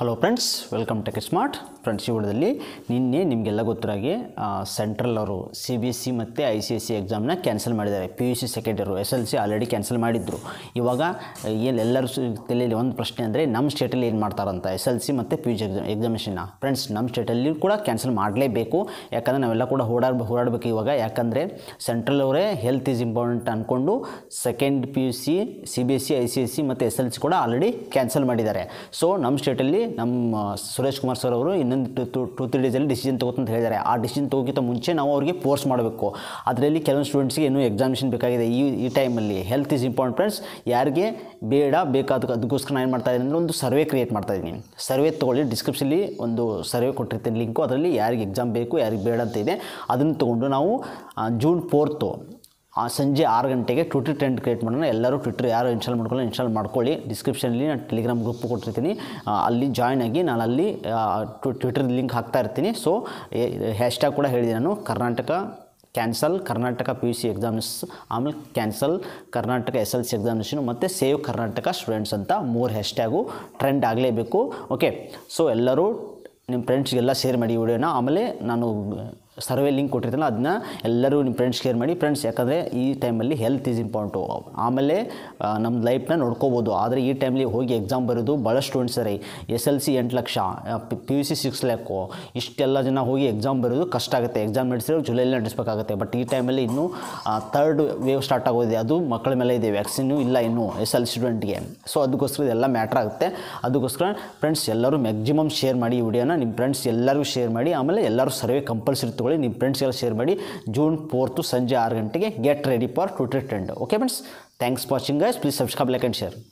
hello friends welcome tech smart friends ಈ ನಿನ್ನೆ ನಿಮಗೆಲ್ಲ ಗೊತ್ತಿರಾಗಿ ಸೆಂಟ್ರಲ್ ಅವರು ಸಿ ಬಿ ಎಸ್ ಸಿ ಮತ್ತು ಐ ಸಿ ಎಸ್ ಸಿ ಎಕ್ಸಾಮ್ನ ಕ್ಯಾನ್ಸಲ್ ಮಾಡಿದ್ದಾರೆ P U C second year S L C already cancel ಮಾಡಿದ್ದರು ಇವಾಗ ಏನು ಎಲ್ಲರೂ ತಲೆಯಲ್ಲಿ ಒಂದು ಪ್ರಶ್ನೆ ಅಂದರೆ ನಮ್ಮ ಸ್ಟೇಟಲ್ಲಿ ಏನು ಮಾಡ್ತಾರಂತ ಎಸ್ ಎಲ್ ಸಿ ಮತ್ತು ಪಿ ಯು ಸಿ ಎಕ್ಸಾಮ್ ಎಕ್ಸಾಮಿನೇಷನ್ನ ಫ್ರೆಂಡ್ಸ್ ನಮ್ಮ ಸ್ಟೇಟಲ್ಲಿ ಕೂಡ ಕ್ಯಾನ್ಸಲ್ ಮಾಡಲೇಬೇಕು ಯಾಕಂದರೆ ನಾವೆಲ್ಲ ಕೂಡ ಓಡಾಡ ಹೋರಾಡಬೇಕು ಇವಾಗ ಯಾಕಂದರೆ ಸೆಂಟ್ರಲ್ ಅವರೇ ಹೆಲ್ತ್ ಈಸ್ ಇಂಪಾರ್ಟೆಂಟ್ ಅಂದ್ಕೊಂಡು second P U C C B S C I C S C ಮತ್ತು ಎಸ್ ಎಲ್ ಸಿ ಕೂಡ ಆಲ್ರೆಡಿ ಕ್ಯಾನ್ಸಲ್ ಮಾಡಿದ್ದಾರೆ ಸೊ ನಮ್ಮ ಸ್ಟೇಟಲ್ಲಿ ನಮ್ಮ ಸುರೇಶ್ ಕುಮಾರ್ ಸರ್ ಅವರು ಇನ್ನೊಂದು ಟು ಟೂ ತ್ರೀ ಡೇಸಲ್ಲಿ ಡಿಸಿಷನ್ ಅಂತ ಹೇಳಿದ್ದಾರೆ ಆ ಡಿಸಿಷನ್ ತೊಗೋಕ್ಕಿಂತ ಮುಂಚೆ ನಾವು ಅವರಿಗೆ ಫೋರ್ಸ್ ಮಾಡಬೇಕು ಅದರಲ್ಲಿ ಕೆಲವೊಂದು ಸ್ಟೂಡೆಂಟ್ಸ್ಗೆ ಇನ್ನೂ ಎಕ್ಸಾಮಿನೇಷನ್ ಬೇಕಾಗಿದೆ ಈ ಈ ಟೈಮಲ್ಲಿ ಹೆಲ್ತ್ ಈಸ್ ಇಂಪಾರ್ಟೆಂಟ್ ಫ್ರೆಂಡ್ಸ್ ಯಾರಿಗೆ ಬೇಡ ಬೇಕಾದ ಅದಕ್ಕೋಸ್ಕರ ನಾನು ಏನು ಮಾಡ್ತಾ ಇದ್ದೀನಿ ಅಂದರೆ ಒಂದು ಸರ್ವೆ ಕ್ರಿಯೇಟ್ ಮಾಡ್ತಾ ಇದ್ದೀನಿ ಸರ್ವೆ ತೊಗೊಳ್ಳಿ ಡಿಸ್ಕ್ರಿಪ್ಷನಲ್ಲಿ ಒಂದು ಸರ್ವೆ ಕೊಟ್ಟಿರ್ತೀನಿ ಲಿಂಕು ಅದರಲ್ಲಿ ಯಾರಿಗೆ ಎಕ್ಸಾಮ್ ಬೇಕು ಯಾರಿಗೆ ಬೇಡ ಅಂತ ಇದೆ ಅದನ್ನು ತೊಗೊಂಡು ನಾವು ಜೂನ್ ಫೋರ್ತು ಆ ಸಂಜೆ ಆರು ಗಂಟೆಗೆ ಟ್ವಿಟರ್ ಟ್ರೆಂಡ್ ಕ್ರಿಯೇಟ್ ಮಾಡೋಣ ಎಲ್ಲರೂ ಟ್ವಿಟರ್ ಯಾರು ಇನ್ಸ್ಟಾಲ್ ಮಾಡ್ಕೊಳ್ಳೋ ಇನ್ಸ್ಟಾಲ್ ಮಾಡ್ಕೊಳ್ಳಿ ಡಿಸ್ಕ್ರಿಪ್ಷನಲ್ಲಿ ನಾನು ಟೆಲಿಗ್ರಾಮ್ ಗ್ರೂಪ್ ಕೊಟ್ಟಿರ್ತೀನಿ ಅಲ್ಲಿ ಜಾಯ್ನ್ ಆಗಿ ನಾನು ಅಲ್ಲಿ ಟ್ವಿಟರ್ ಲಿಂಕ್ ಹಾಕ್ತಾ ಇರ್ತೀನಿ ಸೊ ಹ್ಯಾಶ್ಟ್ಯಾಗ್ ಕೂಡ ಹೇಳಿದೆ ನಾನು Karnataka cancel Karnataka P U C exams ಆಮೇಲೆ cancel Karnataka S L C examination ಮತ್ತು ಸೇವ್ ಕರ್ನಾಟಕ ಸ್ಟೂಡೆಂಟ್ಸ್ ಅಂತ ಮೂರು ಟ್ಯಾಗು ಟ್ರೆಂಡ್ ಆಗಲೇಬೇಕು ಓಕೆ ಸೊ ಎಲ್ಲರೂ ನಿಮ್ಮ ಫ್ರೆಂಡ್ಸ್ಗೆಲ್ಲ ಶೇರ್ ಮಾಡಿ ವಿಡಿಯೋನ ಆಮೇಲೆ ನಾನು ಸರ್ವೆ ಲಿಂಕ್ ಕೊಟ್ಟಿರ್ತಾನೆ ಅದನ್ನ ಎಲ್ಲರೂ ನಿಮ್ಮ ಫ್ರೆಂಡ್ಸ್ ಶೇರ್ ಮಾಡಿ ಫ್ರೆಂಡ್ಸ್ ಯಾಕಂದರೆ ಈ ಟೈಮಲ್ಲಿ ಹೆಲ್ತ್ ಈಸ್ ಇಂಪಾರ್ಟು ಆಮೇಲೆ ನಮ್ಮ ಲೈಫ್ನ ನೋಡ್ಕೋಬೋದು ಆದರೆ ಈ ಟೈಮಲ್ಲಿ ಹೋಗಿ ಎಕ್ಸಾಮ್ ಬರೋದು ಭಾಳ ಸ್ಟೂಡೆಂಟ್ಸ್ ಸರಿ ಎಸ್ ಎಲ್ ಸಿ ಎಂಟು lakh P U C six lakh ಇಷ್ಟೆಲ್ಲ ಜನ ಹೋಗಿ ಎಕ್ಸಾಮ್ ಬರೋದು ಕಷ್ಟ ಆಗುತ್ತೆ ಎಕ್ಸಾಮ್ ನಡೆಸಿದ್ರು ಜುಲೈಲಿ ನಡೆಸಬೇಕಾಗುತ್ತೆ ಬಟ್ ಈ ಟೈಮಲ್ಲಿ ಇನ್ನೂ ಥರ್ಡ್ ವೇವ್ ಸ್ಟಾರ್ಟ್ ಆಗೋದಿದೆ ಅದು ಮಕ್ಕಳ ಮೇಲೆ ಇದೆ ವ್ಯಾಕ್ಸಿನ್ನು ಇಲ್ಲ ಇನ್ನೂ ಎಸ್ ಎಲ್ ಸ್ಟೂಡೆಂಟ್ಗೆ ಸೊ ಅದಕ್ಕೋಸ್ಕರ ಇದೆಲ್ಲ ಮ್ಯಾಟ್ರ್ ಆಗುತ್ತೆ ಅದಕ್ಕೋಸ್ಕರ ಫ್ರೆಂಡ್ಸ್ ಎಲ್ಲರೂ ಮ್ಯಾಕ್ಸಿಮಮ್ ಶೇರ್ ಮಾಡಿ ಈ ವಿಡಿಯೋನ ನಿಮ್ಮ ಫ್ರೆಂಡ್ಸ್ ಎಲ್ಲರಿಗೂ ಶೇರ್ ಮಾಡಿ ಆಮೇಲೆ ಎಲ್ಲರೂ ಸರ್ವೆ ಕಂಪಲ್ಸರಿ ತಗೊಳ್ಳಿ ಮಾಡ್ಕೊಳ್ಳಿ ನಿಮ್ಮ ಫ್ರೆಂಡ್ಸ್ಗೆಲ್ಲ ಶೇರ್ ಮಾಡಿ ಜೂನ್ ಫೋರ್ತು ಸಂಜೆ ಆರು ಗಂಟೆಗೆ get ready for Twitter trend okay friends thanks watching guys please subscribe like and share